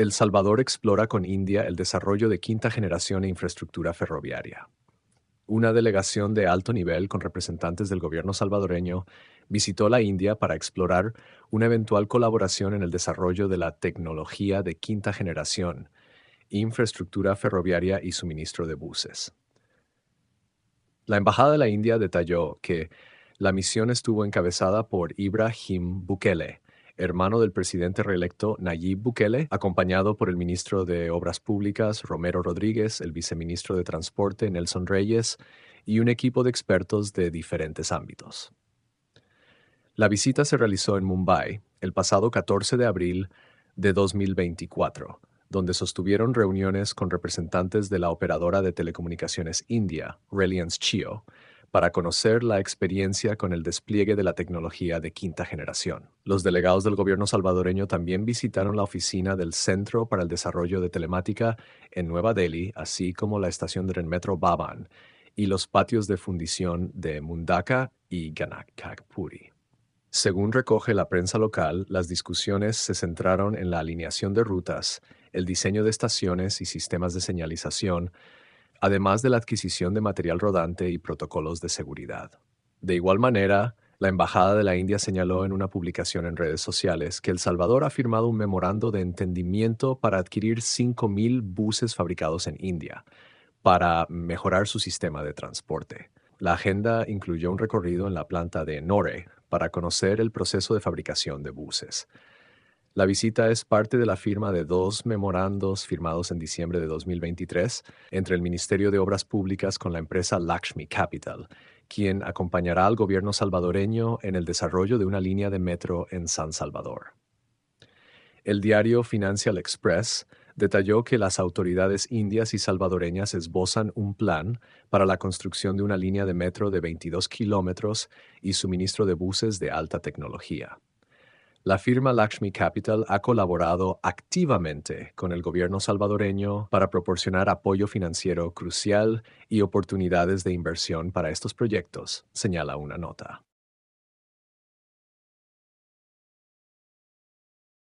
El Salvador explora con India el desarrollo de quinta generación e infraestructura ferroviaria. Una delegación de alto nivel con representantes del gobierno salvadoreño visitó la India para explorar una eventual colaboración en el desarrollo de la tecnología de quinta generación, infraestructura ferroviaria y suministro de buses. La Embajada de la India detalló que la misión estuvo encabezada por Ibrahim Bukele, hermano del presidente reelecto Nayib Bukele, acompañado por el ministro de Obras Públicas Romero Rodríguez, el viceministro de Transporte Nelson Reyes y un equipo de expertos de diferentes ámbitos. La visita se realizó en Mumbai el pasado 14 de abril de 2024, donde sostuvieron reuniones con representantes de la operadora de telecomunicaciones India, Reliance Chio, para conocer la experiencia con el despliegue de la tecnología de quinta generación. Los delegados del gobierno salvadoreño también visitaron la oficina del Centro para el Desarrollo de Telemática en Nueva Delhi, así como la estación del metro Baban y los patios de fundición de Mundaka y Ganakakpuri. Según recoge la prensa local, las discusiones se centraron en la alineación de rutas, el diseño de estaciones y sistemas de señalización, además de la adquisición de material rodante y protocolos de seguridad. De igual manera, la Embajada de la India señaló en una publicación en redes sociales que El Salvador ha firmado un memorando de entendimiento para adquirir 5.000 buses fabricados en India para mejorar su sistema de transporte. La agenda incluyó un recorrido en la planta de Nore para conocer el proceso de fabricación de buses. La visita es parte de la firma de dos memorandos firmados en diciembre de 2023 entre el Ministerio de Obras Públicas con la empresa Lakshmi Capital, quien acompañará al gobierno salvadoreño en el desarrollo de una línea de metro en San Salvador. El diario Financial Express detalló que las autoridades indias y salvadoreñas esbozan un plan para la construcción de una línea de metro de 22 kilómetros y suministro de buses de alta tecnología la firma Lakshmi Capital ha colaborado activamente con el gobierno salvadoreño para proporcionar apoyo financiero crucial y oportunidades de inversión para estos proyectos, señala una nota.